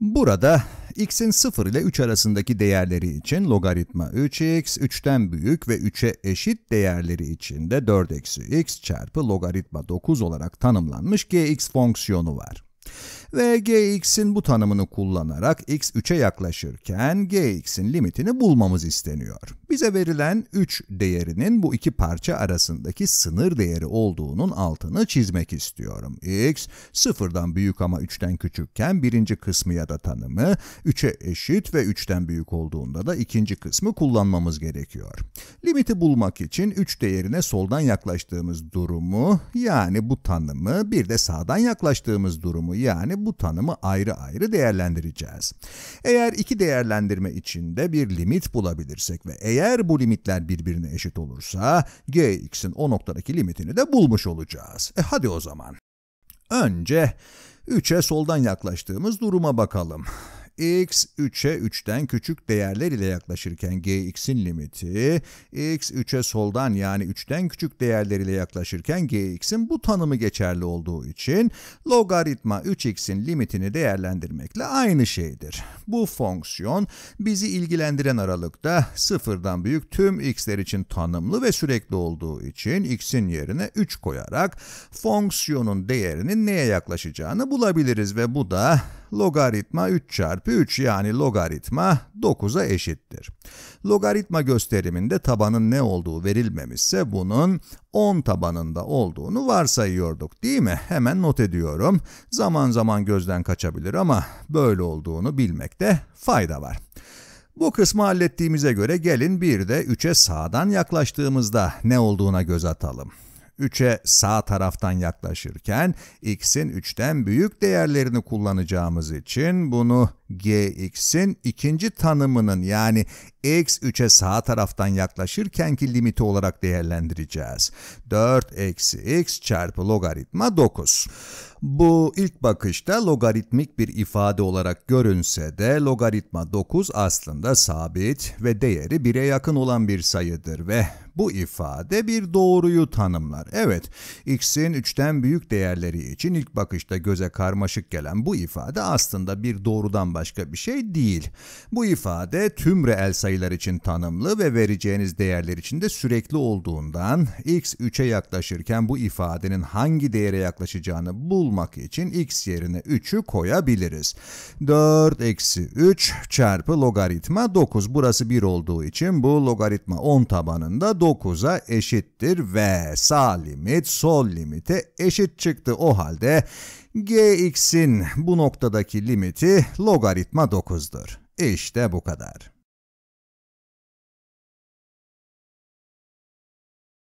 Burada x'in 0 ile 3 arasındaki değerleri için logaritma 3x, 3'ten büyük ve 3'e eşit değerleri için de 4 eksi x çarpı logaritma 9 olarak tanımlanmış gx fonksiyonu var. Ve gx'in bu tanımını kullanarak x 3'e yaklaşırken gx'in limitini bulmamız isteniyor. Bize verilen 3 değerinin bu iki parça arasındaki sınır değeri olduğunun altını çizmek istiyorum. x sıfırdan büyük ama 3'ten küçükken birinci kısmı ya da tanımı, 3'e eşit ve 3'ten büyük olduğunda da ikinci kısmı kullanmamız gerekiyor. Limiti bulmak için 3 değerine soldan yaklaştığımız durumu yani bu tanımı bir de sağdan yaklaştığımız durumu yani bu tanımı ayrı ayrı değerlendireceğiz. Eğer iki değerlendirme içinde bir limit bulabilirsek ve eğer eğer bu limitler birbirine eşit olursa gx'in o noktadaki limitini de bulmuş olacağız. E hadi o zaman. Önce 3'e soldan yaklaştığımız duruma bakalım x 3'e 3'ten küçük değerler ile yaklaşırken gx'in limiti, x 3'e soldan yani 3'ten küçük değerler ile yaklaşırken gx'in bu tanımı geçerli olduğu için logaritma 3x'in limitini değerlendirmekle aynı şeydir. Bu fonksiyon bizi ilgilendiren aralıkta sıfırdan büyük tüm x'ler için tanımlı ve sürekli olduğu için x'in yerine 3 koyarak fonksiyonun değerinin neye yaklaşacağını bulabiliriz ve bu da logaritma 3 çarpı 3 yani logaritma 9'a eşittir. Logaritma gösteriminde tabanın ne olduğu verilmemişse bunun 10 tabanında olduğunu varsayıyorduk değil mi? Hemen not ediyorum. Zaman zaman gözden kaçabilir ama böyle olduğunu bilmekte fayda var. Bu kısmı hallettiğimize göre gelin bir de 3'e sağdan yaklaştığımızda ne olduğuna göz atalım. 3'e sağ taraftan yaklaşırken x'in 3'ten büyük değerlerini kullanacağımız için bunu gx'in ikinci tanımının yani X3'e sağ taraftan yaklaşırkenki limiti olarak değerlendireceğiz. 4 eksi x çarpı logaritma 9. Bu ilk bakışta logaritmik bir ifade olarak görünse de logaritma 9 aslında sabit ve değeri 1'e yakın olan bir sayıdır ve bu ifade bir doğruyu tanımlar. Evet, x'in 3'ten büyük değerleri için ilk bakışta göze karmaşık gelen bu ifade aslında bir doğrudan başka bir şey değil. Bu ifade tüm reel sayı sayılar için tanımlı ve vereceğiniz değerler için de sürekli olduğundan x 3'e yaklaşırken bu ifadenin hangi değere yaklaşacağını bulmak için x yerine 3'ü koyabiliriz. 4 eksi 3 çarpı logaritma 9 burası 1 olduğu için bu logaritma 10 tabanında 9'a eşittir ve sağ limit sol limite eşit çıktı o halde gx'in bu noktadaki limiti logaritma 9'dur. İşte bu kadar.